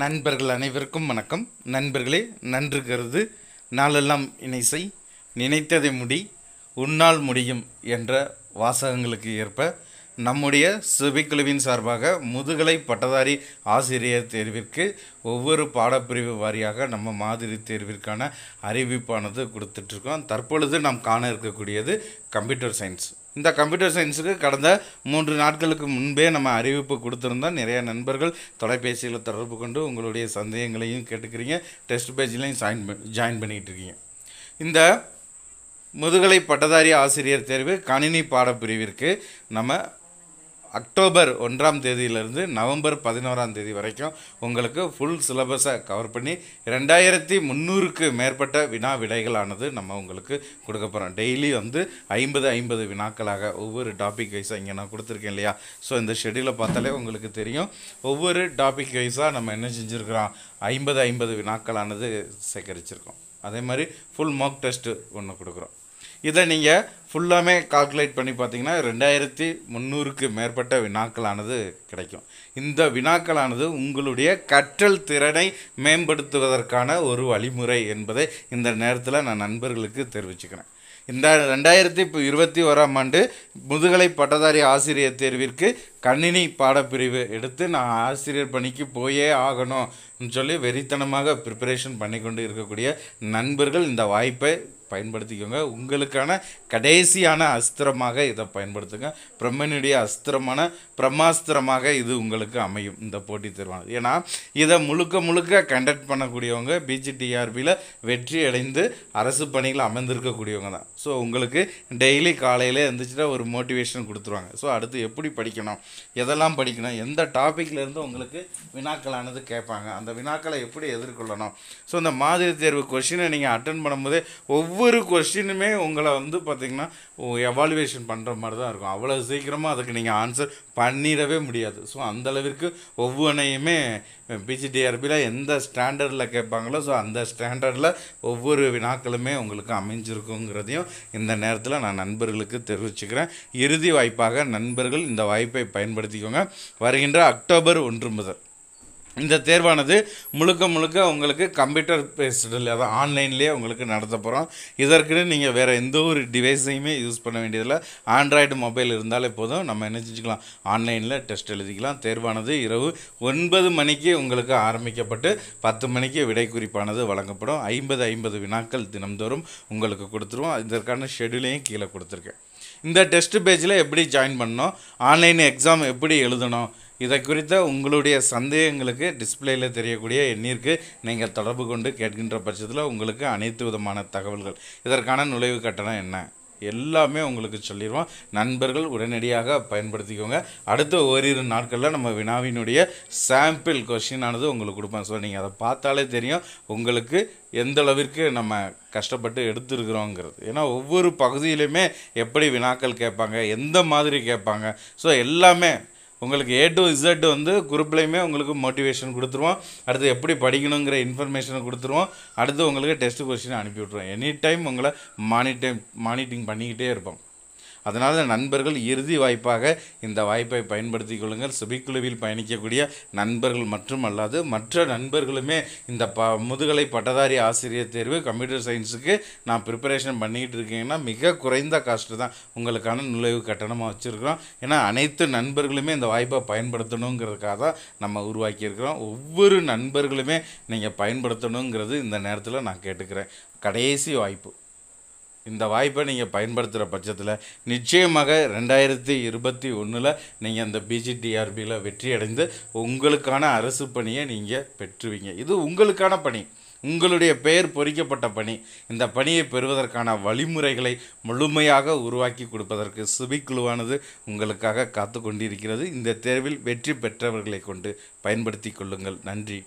நண்பர்கள் அனைவருக்கும் வணக்கம் நண்பர்களே நன்று கருது நாளெல்லாம் இணைசை நினைத்ததை முடி உன்னால் முடியும் என்ற வாசகங்களுக்கு ஏற்ப நம்முடைய சிவிக்குழுவின் சார்பாக முதுகலை பட்டதாரி ஆசிரியர் தேர்விற்கு ஒவ்வொரு பாடப்பிரிவு வாரியாக நம்ம மாதிரி தேர்விற்கான அறிவிப்பானது கொடுத்துட்ருக்கோம் தற்பொழுது நாம் காண இருக்கக்கூடியது கம்ப்யூட்டர் சயின்ஸ் இந்த கம்ப்யூட்டர் சயின்ஸுக்கு கடந்த மூன்று நாட்களுக்கு முன்பே நம்ம அறிவிப்பு கொடுத்துருந்தோம் நிறைய நண்பர்கள் தொலைபேசியில் தொடர்பு கொண்டு உங்களுடைய சந்தேகங்களையும் கேட்டுக்கிறீங்க டெஸ்ட் பேஜ்லையும் ஜாயின் ஜாயின் பண்ணிக்கிட்டு இருக்கீங்க இந்த முதுகலை பட்டதாரி ஆசிரியர் தேர்வு கணினி பாடப்பிரிவிற்கு நம்ம அக்டோபர் ஒன்றாம் தேதியிலிருந்து நவம்பர் பதினோராம் தேதி வரைக்கும் உங்களுக்கு ஃபுல் சிலபஸை கவர் பண்ணி ரெண்டாயிரத்தி முந்நூறுக்கு மேற்பட்ட வினா விடைகளானது நம்ம உங்களுக்கு கொடுக்க போகிறோம் டெய்லி வந்து ஐம்பது ஐம்பது வினாக்களாக ஒவ்வொரு டாபிக் வைஸாக இங்கே நான் கொடுத்துருக்கேன் இல்லையா ஸோ இந்த ஷெடியூலை பார்த்தாலே உங்களுக்கு தெரியும் ஒவ்வொரு டாபிக் வைஸாக நம்ம என்ன செஞ்சுருக்கிறோம் ஐம்பது ஐம்பது வினாக்களானது சேகரிச்சிருக்கோம் அதே மாதிரி ஃபுல் மார்க் டெஸ்ட்டு ஒன்று கொடுக்குறோம் இதை நீங்கள் ஃபுல்லாமே கால்குலேட் பண்ணி பார்த்தீங்கன்னா ரெண்டாயிரத்தி முந்நூறுக்கு மேற்பட்ட வினாக்களானது கிடைக்கும் இந்த வினாக்களானது உங்களுடைய கற்றல் திறனை மேம்படுத்துவதற்கான ஒரு வழிமுறை என்பதை இந்த நேரத்தில் நான் நண்பர்களுக்கு தெரிவிச்சுக்கிறேன் இந்த ரெண்டாயிரத்தி இருபத்தி ஓராம் ஆண்டு முதுகலை பட்டதாரி ஆசிரியர் தேர்விற்கு கணினி பாடப்பிரிவு எடுத்து நான் ஆசிரியர் பணிக்கு போயே ஆகணும்னு சொல்லி வெறித்தனமாக ப்ரிப்பரேஷன் பண்ணி கொண்டு இருக்கக்கூடிய நண்பர்கள் இந்த வாய்ப்பை பயன்படுத்திக்கோங்க உங்களுக்கான கடைசியான அஸ்திரமாக இதை பயன்படுத்துங்க பிரம்மனுடைய அஸ்திரமான பிரம்மாஸ்திரமாக இது உங்களுக்கு அமையும் இந்த போட்டி தேர்வானது ஏன்னா இதை முழுக்க முழுக்க கண்டக்ட் பண்ணக்கூடியவங்க பிஜிடிஆர்பியில் வெற்றி அடைந்து அரசு பணியில் அமர்ந்திருக்கக்கூடியவங்க தான் ஸோ உங்களுக்கு டெய்லி காலையில் எழுந்துச்சுட்டா ஒரு மோட்டிவேஷன் கொடுத்துருவாங்க ஸோ அடுத்து எப்படி படிக்கணும் எதெல்லாம் படிக்கணும் எந்த டாப்பிக்லேருந்து உங்களுக்கு வினாக்களானது கேட்பாங்க அந்த வினாக்களை எப்படி எதிர்கொள்ளணும் ஸோ இந்த மாதிரி தேர்வு கொஷினை நீங்கள் அட்டன் பண்ணும்போதே ஒவ்வொரு கொஷினுமே உங்களை வந்து பார்த்திங்கன்னா எவால்யூவேஷன் பண்ணுற மாதிரி தான் இருக்கும் அவ்வளோ சீக்கிரமாக அதுக்கு நீங்கள் ஆன்சர் பண்ணிடவே முடியாது ஸோ அந்தளவிற்கு ஒவ்வொன்றையுமே பிஜிடிஆர்பியில் எந்த ஸ்டாண்டர்டில் கேட்பாங்களோ ஸோ அந்த ஸ்டாண்டர்டில் ஒவ்வொரு வினாக்களுமே உங்களுக்கு அமைஞ்சிருக்குங்கிறதையும் இந்த நேரத்தில் நான் நண்பர்களுக்கு தெரிவிச்சுக்கிறேன் இறுதி வாய்ப்பாக நண்பர்கள் இந்த வாய்ப்பை பயன்படுத்திக்கோங்க வருகின்ற அக்டோபர் ஒன்று முதல் இந்த தேர்வானது முழுக்க முழுக்க உங்களுக்கு கம்ப்யூட்டர் பேஸ்டில் அதாவது ஆன்லைன்லேயே உங்களுக்கு நடத்த போகிறோம் இதற்குன்னு நீங்கள் வேறு எந்த ஒரு டிவைஸையுமே யூஸ் பண்ண வேண்டியதில்லை ஆண்ட்ராய்டு மொபைல் இருந்தாலே போதும் நம்ம என்ன செஞ்சுக்கலாம் ஆன்லைனில் டெஸ்ட் எழுதிக்கலாம் தேர்வானது இரவு ஒன்பது மணிக்கு உங்களுக்கு ஆரம்பிக்கப்பட்டு பத்து மணிக்கு விடை குறிப்பானது வழங்கப்படும் ஐம்பது ஐம்பது வினாக்கள் தினம்தோறும் உங்களுக்கு கொடுத்துருவோம் இதற்கான ஷெடியூலையும் கீழே கொடுத்துருக்கேன் இந்த டெஸ்ட் பேஜில் எப்படி ஜாயின் பண்ணணும் ஆன்லைன் எக்ஸாம் எப்படி எழுதணும் இதை குறித்த உங்களுடைய சந்தேகங்களுக்கு டிஸ்பிளேயில் தெரியக்கூடிய எண்ணிற்கு நீங்கள் தொடர்பு கொண்டு கேட்கின்ற பட்சத்தில் உங்களுக்கு அனைத்து விதமான தகவல்கள் இதற்கான நுழைவு கட்டணம் என்ன எல்லாமே உங்களுக்கு சொல்லிடுவோம் நண்பர்கள் உடனடியாக பயன்படுத்திக்கோங்க அடுத்த ஓரிரு நாட்களில் நம்ம வினாவினுடைய சாம்பிள் கொஷினானது உங்களுக்கு கொடுப்போம் ஸோ நீங்கள் அதை பார்த்தாலே தெரியும் உங்களுக்கு எந்த அளவிற்கு நம்ம கஷ்டப்பட்டு எடுத்துருக்குறோங்கிறது ஏன்னா ஒவ்வொரு பகுதியிலையுமே எப்படி வினாக்கள் கேட்பாங்க எந்த மாதிரி கேட்பாங்க ஸோ எல்லாமே உங்களுக்கு ஏ டு இசட் வந்து குரூப்லேயுமே உங்களுக்கு மோட்டிவேஷன் கொடுத்துருவோம் அடுத்து எப்படி படிக்கணுங்கிற இன்ஃபர்மேஷனை கொடுத்துருவோம் அடுத்து உங்களுக்கு டெஸ்ட் கொஸ்டின் அனுப்பி விட்ருவோம் எனி டைம் உங்களை மானிட்டை மானிட்டிங் பண்ணிக்கிட்டே இருப்போம் அதனால் நண்பர்கள் இறுதி வாய்ப்பாக இந்த வாய்ப்பை பயன்படுத்திக் கொள்ளுங்கள் சுபிக்குழுவில் பயணிக்கக்கூடிய நண்பர்கள் மற்றும் அல்லாது மற்ற நண்பர்களுமே இந்த ப முதுகலை பட்டதாரி ஆசிரியர் தேர்வு கம்ப்யூட்டர் சயின்ஸுக்கு நான் ப்ரிப்பரேஷன் பண்ணிக்கிட்டு இருக்கீங்கன்னா மிக குறைந்த காஸ்ட்டு தான் உங்களுக்கான நுழைவு கட்டணமாக வச்சுருக்கிறோம் ஏன்னா அனைத்து நண்பர்களுமே இந்த வாய்ப்பை பயன்படுத்தணுங்கிறதுக்காக தான் நம்ம உருவாக்கியிருக்கிறோம் ஒவ்வொரு நண்பர்களுமே நீங்கள் பயன்படுத்தணுங்கிறது இந்த நேரத்தில் நான் கேட்டுக்கிறேன் கடைசி வாய்ப்பு இந்த வாய்ப்பை நீங்கள் பயன்படுத்துகிற பட்சத்தில் நிச்சயமாக ரெண்டாயிரத்தி இருபத்தி ஒன்றில் நீங்கள் அந்த பிஜிடிஆர்பியில் வெற்றியடைந்து உங்களுக்கான அரசு பணியை நீங்கள் பெற்றுவீங்க இது உங்களுக்கான பணி உங்களுடைய பெயர் பொறிக்கப்பட்ட பணி இந்த பணியை பெறுவதற்கான வழிமுறைகளை முழுமையாக உருவாக்கி கொடுப்பதற்கு சிபிக்குழுவானது உங்களுக்காக காத்து கொண்டிருக்கிறது இந்த தேர்வில் வெற்றி பெற்றவர்களை கொண்டு பயன்படுத்தி கொள்ளுங்கள் நன்றி